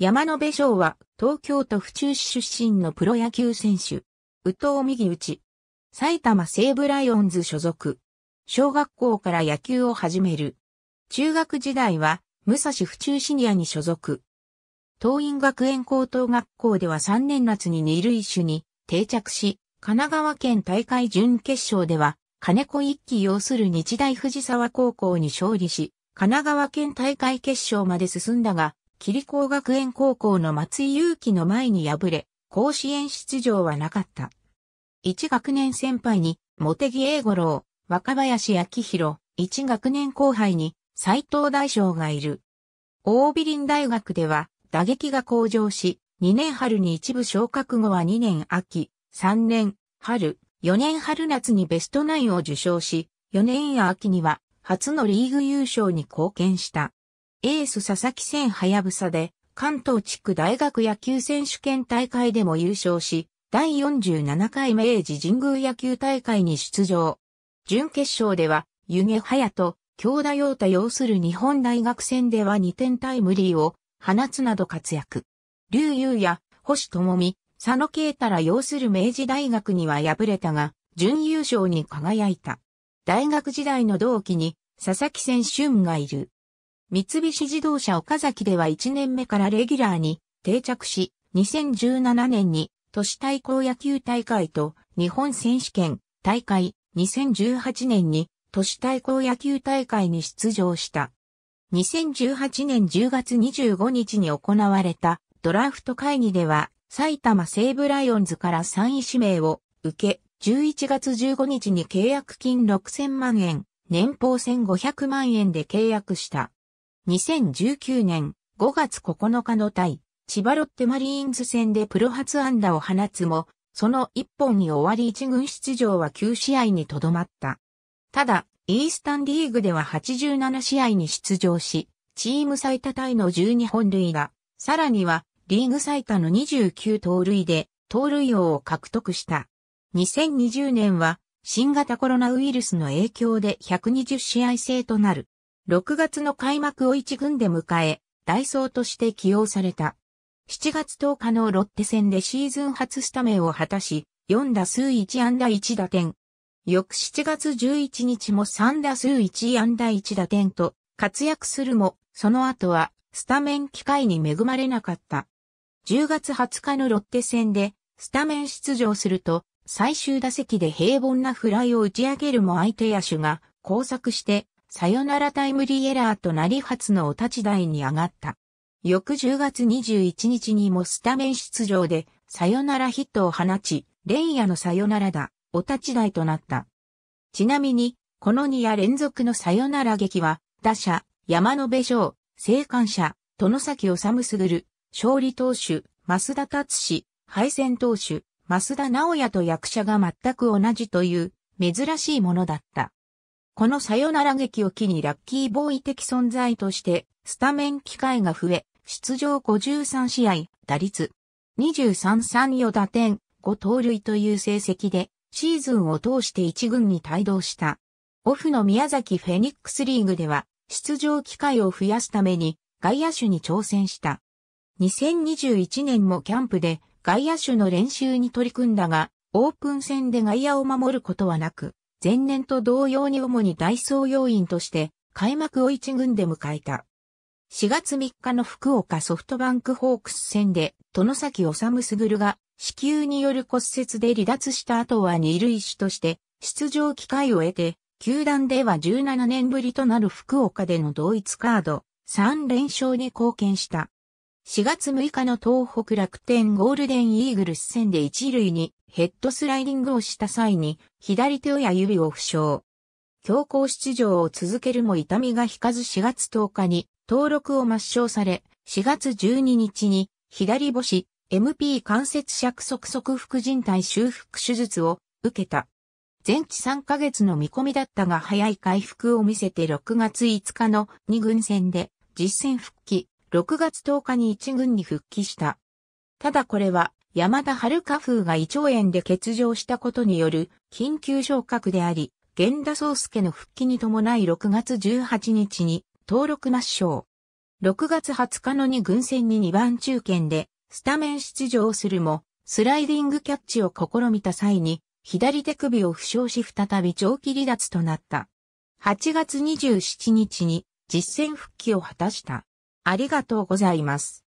山野辺翔は東京都府中市出身のプロ野球選手。宇藤右内。埼玉西武ライオンズ所属。小学校から野球を始める。中学時代は武蔵府中シニアに所属。東院学園高等学校では3年夏に二塁手に定着し、神奈川県大会準決勝では金子一騎要する日大藤沢高校に勝利し、神奈川県大会決勝まで進んだが、霧光学園高校の松井祐樹の前に敗れ、甲子園出場はなかった。1学年先輩に、茂木英五郎、若林昭宏、1学年後輩に、斎藤大将がいる。大美林大学では、打撃が向上し、2年春に一部昇格後は2年秋、3年春、4年春夏にベストナインを受賞し、4年や秋には初のリーグ優勝に貢献した。エース佐々木千はやぶさで、関東地区大学野球選手権大会でも優勝し、第47回明治神宮野球大会に出場。準決勝では、湯気隼と、京田陽太要する日本大学戦では2点タイムリーを放つなど活躍。竜優や星智美、佐野慶太ら要する明治大学には敗れたが、準優勝に輝いた。大学時代の同期に佐々木選春がいる。三菱自動車岡崎では1年目からレギュラーに定着し、2017年に都市対抗野球大会と日本選手権大会、2018年に都市対抗野球大会に出場した。2018年10月25日に行われたドラフト会議では埼玉西武ライオンズから3位指名を受け、11月15日に契約金6000万円、年俸1500万円で契約した。2019年5月9日の対、千葉ロッテマリーンズ戦でプロ初安打を放つも、その1本に終わり1軍出場は9試合にとどまった。ただ、イースタンリーグでは87試合に出場し、チーム最多タイの12本塁打、さらにはリーグ最多の29盗塁で、盗塁王を獲得した。2020年は、新型コロナウイルスの影響で120試合制となる。6月の開幕を1軍で迎え、ダイソーとして起用された。7月10日のロッテ戦でシーズン初スタメンを果たし、4打数1安打1打点。翌7月11日も3打数1安打1打点と活躍するも、その後はスタメン機会に恵まれなかった。10月20日のロッテ戦でスタメン出場すると最終打席で平凡なフライを打ち上げるも相手野手が交錯してサヨナラタイムリーエラーとなり初のお立ち台に上がった。翌10月21日にもスタメン出場でサヨナラヒットを放ち、連夜のサヨナラだ、お立ち台となった。ちなみに、この2夜連続のサヨナラ劇は、打者、山野部翔、生還者、殿崎治すぐる、勝利投手、増田達志、敗戦投手、増田直也と役者が全く同じという、珍しいものだった。このサヨナラ劇を機にラッキーボーイ的存在として、スタメン機会が増え、出場53試合、打率23-34打点、5盗塁という成績で、シーズンを通して1軍に帯同した。オフの宮崎フェニックスリーグでは、出場機会を増やすために、外野手に挑戦した。2021年もキャンプで、外野手の練習に取り組んだが、オープン戦で外野を守ることはなく、前年と同様に主にダイソー要員として開幕を一軍で迎えた。4月3日の福岡ソフトバンクホークス戦で、殿崎治すぐるが、子宮による骨折で離脱した後は二塁手として、出場機会を得て、球団では17年ぶりとなる福岡での同一カード、3連勝に貢献した。4月6日の東北楽天ゴールデンイーグルス戦で一塁にヘッドスライディングをした際に左手や指を負傷。強行出場を続けるも痛みが引かず4月10日に登録を抹消され、4月12日に左母子 MP 関節尺側側副靭帯修復手術を受けた。全治3ヶ月の見込みだったが早い回復を見せて6月5日の2軍戦で実戦復帰、6月10日に1軍に復帰した。ただこれは山田遥風が胃腸炎で欠場したことによる緊急昇格であり、源田壮介の復帰に伴い6月18日に登録抹消。6月20日の2軍戦に2番中堅でスタメン出場するも、スライディングキャッチを試みた際に、左手首を負傷し再び長期離脱となった。8月27日に実戦復帰を果たした。ありがとうございます。